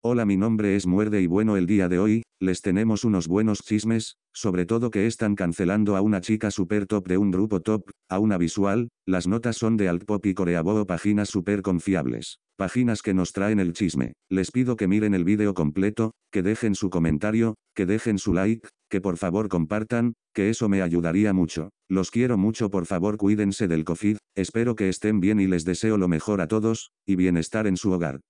Hola mi nombre es Muerde y bueno el día de hoy, les tenemos unos buenos chismes, sobre todo que están cancelando a una chica super top de un grupo top, a una visual, las notas son de Altpop y Coreabo páginas super confiables, páginas que nos traen el chisme, les pido que miren el vídeo completo, que dejen su comentario, que dejen su like, que por favor compartan, que eso me ayudaría mucho, los quiero mucho por favor cuídense del COVID, espero que estén bien y les deseo lo mejor a todos, y bienestar en su hogar.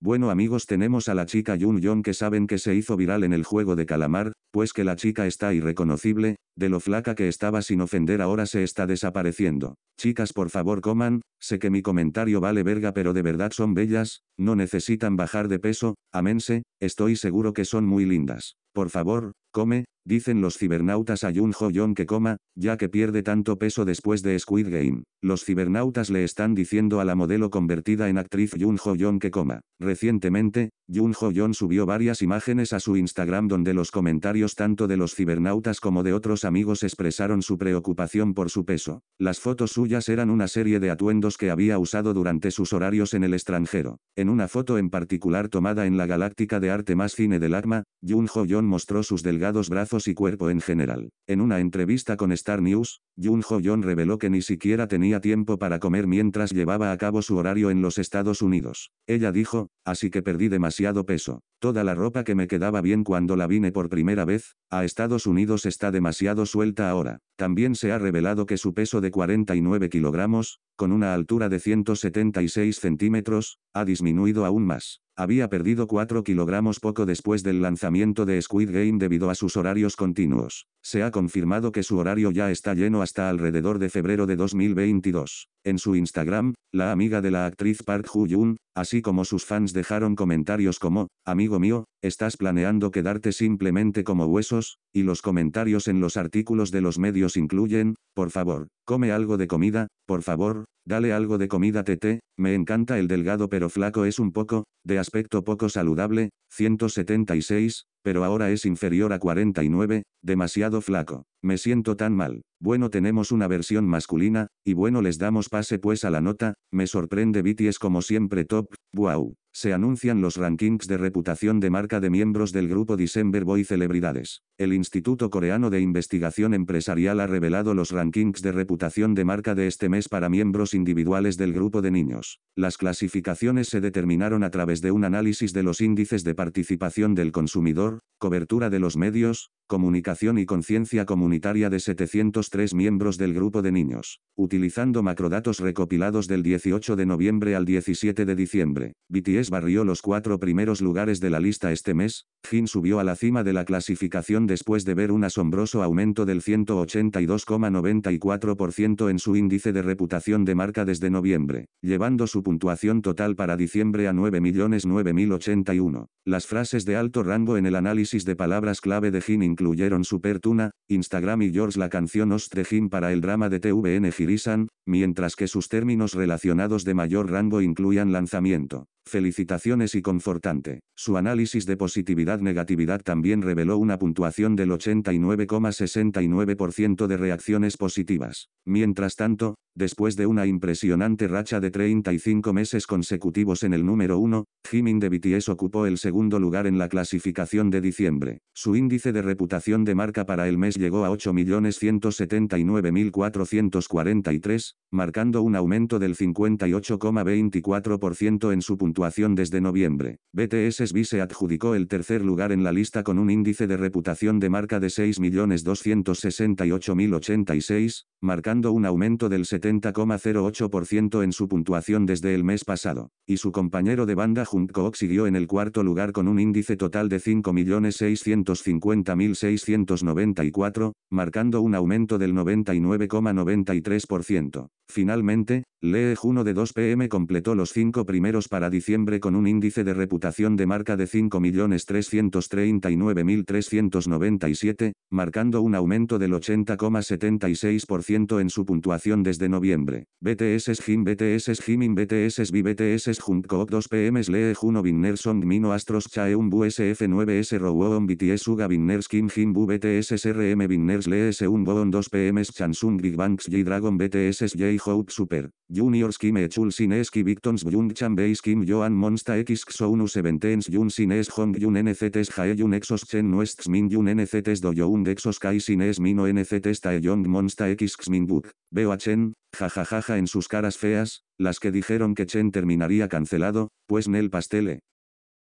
Bueno amigos tenemos a la chica Yun Yun que saben que se hizo viral en el juego de calamar, pues que la chica está irreconocible, de lo flaca que estaba sin ofender ahora se está desapareciendo. Chicas por favor coman, sé que mi comentario vale verga pero de verdad son bellas, no necesitan bajar de peso, amense, estoy seguro que son muy lindas. Por favor, come, Dicen los cibernautas a Jun ho que coma, ya que pierde tanto peso después de Squid Game. Los cibernautas le están diciendo a la modelo convertida en actriz Jun ho que coma. Recientemente, Jun ho subió varias imágenes a su Instagram donde los comentarios tanto de los cibernautas como de otros amigos expresaron su preocupación por su peso. Las fotos suyas eran una serie de atuendos que había usado durante sus horarios en el extranjero. En una foto en particular tomada en la Galáctica de Arte más Cine del Arma, Jun ho mostró sus delgados brazos y cuerpo en general. En una entrevista con Star News, Jun Ho-yeon reveló que ni siquiera tenía tiempo para comer mientras llevaba a cabo su horario en los Estados Unidos. Ella dijo, así que perdí demasiado peso. Toda la ropa que me quedaba bien cuando la vine por primera vez, a Estados Unidos está demasiado suelta ahora. También se ha revelado que su peso de 49 kilogramos, con una altura de 176 centímetros, ha disminuido aún más. Había perdido 4 kilogramos poco después del lanzamiento de Squid Game debido a sus horarios continuos se ha confirmado que su horario ya está lleno hasta alrededor de febrero de 2022. En su Instagram, la amiga de la actriz Park Joo-yoon, así como sus fans dejaron comentarios como, amigo mío, estás planeando quedarte simplemente como huesos, y los comentarios en los artículos de los medios incluyen, por favor, come algo de comida, por favor, dale algo de comida TT, me encanta el delgado pero flaco es un poco, de aspecto poco saludable, 176, pero ahora es inferior a 49, demasiado flaco. Me siento tan mal. Bueno tenemos una versión masculina, y bueno les damos pase pues a la nota, me sorprende BTS como siempre top, wow. Se anuncian los rankings de reputación de marca de miembros del grupo December Boy Celebridades. El Instituto Coreano de Investigación Empresarial ha revelado los rankings de reputación de marca de este mes para miembros individuales del grupo de niños. Las clasificaciones se determinaron a través de un análisis de los índices de participación del consumidor, cobertura de los medios, comunicación y conciencia comunitaria de 703 miembros del grupo de niños, utilizando macrodatos recopilados del 18 de noviembre al 17 de diciembre. BTS barrió los cuatro primeros lugares de la lista este mes, Jin subió a la cima de la clasificación después de ver un asombroso aumento del 182,94% en su índice de reputación de marca desde noviembre, llevando su puntuación total para diciembre a 9.009.081. Las frases de alto rango en el análisis de palabras clave de Jin incluyeron Supertuna, Instagram y George la canción Ostrejín para el drama de TVN Girisan, mientras que sus términos relacionados de mayor rango incluían lanzamiento. Felicitaciones y confortante. Su análisis de positividad-negatividad también reveló una puntuación del 89,69% de reacciones positivas. Mientras tanto, después de una impresionante racha de 35 meses consecutivos en el número 1, Jimin de BTS ocupó el segundo lugar en la clasificación de diciembre. Su índice de reputación de marca para el mes llegó a 8.179.443, marcando un aumento del 58,24% en su puntuación desde noviembre. BTS SB se adjudicó el tercer lugar en la lista con un índice de reputación de marca de 6.268.086, marcando un aumento del 70,08% en su puntuación desde el mes pasado, y su compañero de banda Jungkook siguió en el cuarto lugar con un índice total de 5.650.694, marcando un aumento del 99,93%. Finalmente, Lee Juno de 2PM completó los cinco primeros para diciembre con un índice de reputación de marca de 5.339.397, marcando un aumento del 80,76% en su puntuación desde noviembre. BTS Jim BTS Jimin BTS B BTS Jungkook 2 PMs Lee Juno Binner Song Mino Astros Chaeum Bu SF9S Rowoon BTS Uga Binner, Kim Jim Bu BTS RM Binners Lee Un, Boon 2 PMs Chansung Big Banks J Dragon BTS J-Hope Super Juniors Kim Echul Sineski Victons Jung Chan Beis Kim Joan Monsta X Sounus Yun Jun Sines Hong Yun NCTs Hayun Exos Chen Nuests Min Yun NCTs Do Dexos Kai Sines Mino NCTs Young Monsta X Xmingbuk, veo a Chen, jajajaja en sus caras feas, las que dijeron que Chen terminaría cancelado, pues Nel Pastele.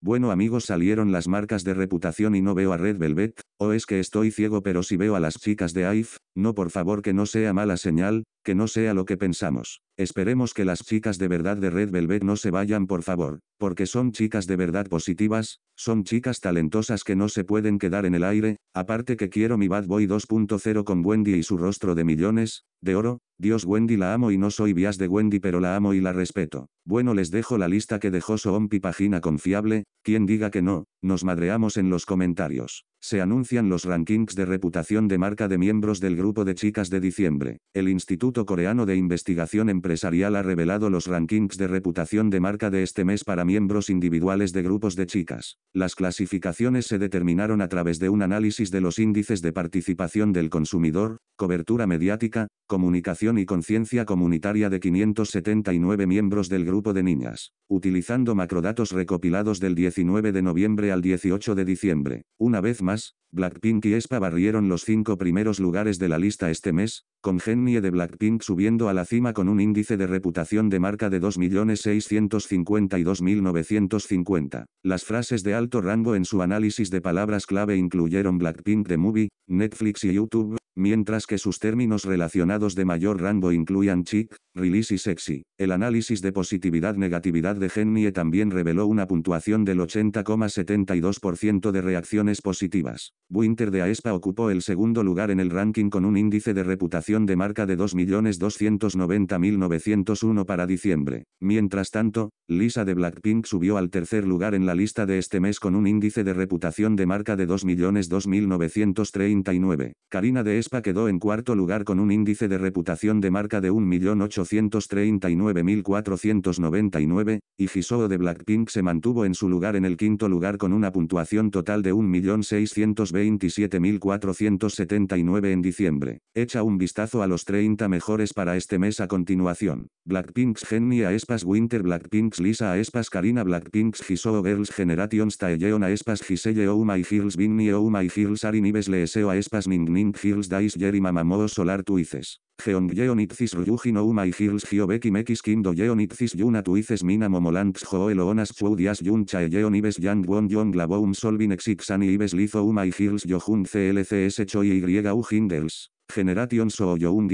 Bueno amigos salieron las marcas de reputación y no veo a Red Velvet, o es que estoy ciego pero si veo a las chicas de AIF, no por favor que no sea mala señal, que no sea lo que pensamos. Esperemos que las chicas de verdad de Red Velvet no se vayan por favor, porque son chicas de verdad positivas, son chicas talentosas que no se pueden quedar en el aire, aparte que quiero mi Bad Boy 2.0 con Wendy y su rostro de millones, de oro, Dios Wendy la amo y no soy bias de Wendy pero la amo y la respeto. Bueno les dejo la lista que dejó Soompi página confiable, quien diga que no, nos madreamos en los comentarios. Se anuncian los rankings de reputación de marca de miembros del grupo de chicas de diciembre. El Instituto Coreano de Investigación Empresarial ha revelado los rankings de reputación de marca de este mes para miembros individuales de grupos de chicas. Las clasificaciones se determinaron a través de un análisis de los índices de participación del consumidor, cobertura mediática, comunicación y conciencia comunitaria de 579 miembros del grupo de niñas, utilizando macrodatos recopilados del 19 de noviembre al 18 de diciembre. Una vez más, Blackpink y Espa barrieron los cinco primeros lugares de la lista este mes, con Genie de Blackpink subiendo a la cima con un índice de reputación de marca de 2.652.950. Las frases de alto rango en su análisis de palabras clave incluyeron Blackpink de Movie, Netflix y YouTube, mientras que sus términos relacionados de mayor rango incluían chic, release y sexy. El análisis de positividad-negatividad de Gennie también reveló una puntuación del 80,72% de reacciones positivas. Winter de AESPA ocupó el segundo lugar en el ranking con un índice de reputación de marca de 2.290.901 para diciembre. Mientras tanto, Lisa de Blackpink subió al tercer lugar en la lista de este mes con un índice de reputación de marca de 2.2939. Karina de Aespa quedó en cuarto lugar con un índice de reputación de marca de 1.839 9.499, y Jisoo de Blackpink se mantuvo en su lugar en el quinto lugar con una puntuación total de 1.627.479 en diciembre. Echa un vistazo a los 30 mejores para este mes a continuación. Blackpink's Genny a Espas Winter Blackpink's Lisa a Espas Karina Blackpink's Jisoo Girls Generations Taeyeon a Espas Giselle Ouma y Girls my Ouma Ari Girls Arin Leeseo a Espas Ning Ning Girls Dice Jerry Mamamoo Solar Tuices. Geon geonitsis ruyuji no uma y giobeki mekis kindo geonitsis yuna tuices mina momolanx joel oonas chudias yun chae geon ibes yang won yon um solvin exixani ibes lizo uma y girls yohun clcs choi y u hindels. Generation so youn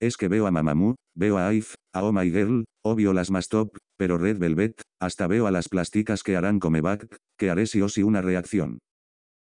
Es que veo a mamamu, veo a Aif, a Oh My Girl, obvio las más top, pero Red Velvet, hasta veo a las plásticas que harán comeback, que haré si o si una reacción.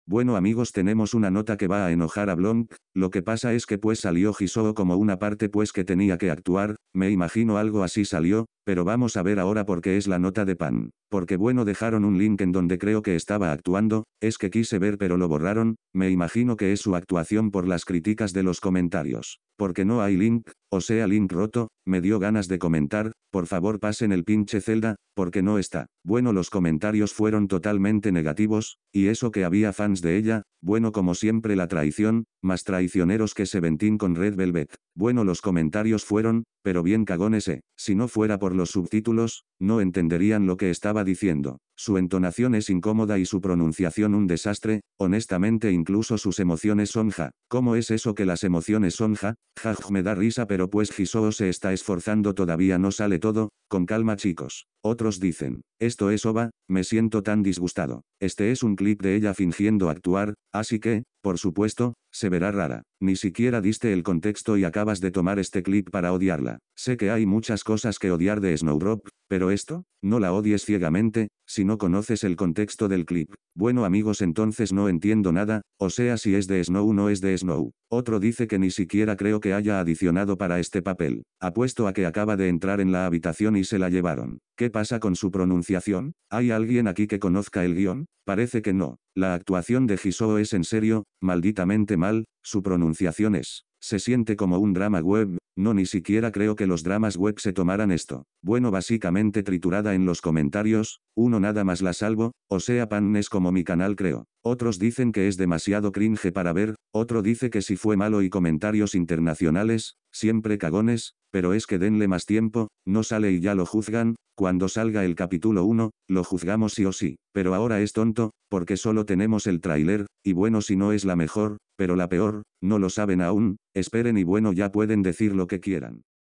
Bueno amigos tenemos una nota que va a enojar a Blonk, lo que pasa es que pues salió Gisoo como una parte pues que tenía que actuar, me imagino algo así salió, pero vamos a ver ahora por qué es la nota de pan. Porque bueno dejaron un link en donde creo que estaba actuando, es que quise ver pero lo borraron, me imagino que es su actuación por las críticas de los comentarios. Porque no hay link, o sea link roto, me dio ganas de comentar, por favor pasen el pinche celda, porque no está. Bueno los comentarios fueron totalmente negativos, y eso que había fans de ella, bueno como siempre la traición, más traicioneros que Seventeen con Red Velvet. Bueno los comentarios fueron, pero bien cagones si no fuera por los subtítulos, no entenderían lo que estaba diciendo. Su entonación es incómoda y su pronunciación un desastre, honestamente incluso sus emociones son ja. ¿Cómo es eso que las emociones son ja? Jaj me da risa pero pues Jisoo se está esforzando todavía no sale todo, con calma chicos. Otros dicen, esto es oba. me siento tan disgustado. Este es un clip de ella fingiendo actuar, así que, por supuesto, se verá rara. Ni siquiera diste el contexto y acabas de tomar este clip para odiarla. Sé que hay muchas cosas que odiar de Snowdrop, pero esto, no la odies ciegamente, si no conoces el contexto del clip, bueno amigos entonces no entiendo nada, o sea si es de Snow no es de Snow. Otro dice que ni siquiera creo que haya adicionado para este papel, apuesto a que acaba de entrar en la habitación y se la llevaron. ¿Qué pasa con su pronunciación? ¿Hay alguien aquí que conozca el guión? Parece que no. La actuación de Jisoo es en serio, malditamente mal, su pronunciación es se siente como un drama web, no ni siquiera creo que los dramas web se tomaran esto. Bueno, básicamente triturada en los comentarios, uno nada más la salvo, o sea, pan es como mi canal creo. Otros dicen que es demasiado cringe para ver, otro dice que si fue malo y comentarios internacionales, siempre cagones, pero es que denle más tiempo, no sale y ya lo juzgan, cuando salga el capítulo 1, lo juzgamos sí o sí, pero ahora es tonto, porque solo tenemos el tráiler, y bueno si no es la mejor, pero la peor, no lo saben aún, esperen y bueno ya pueden decir lo que quieran.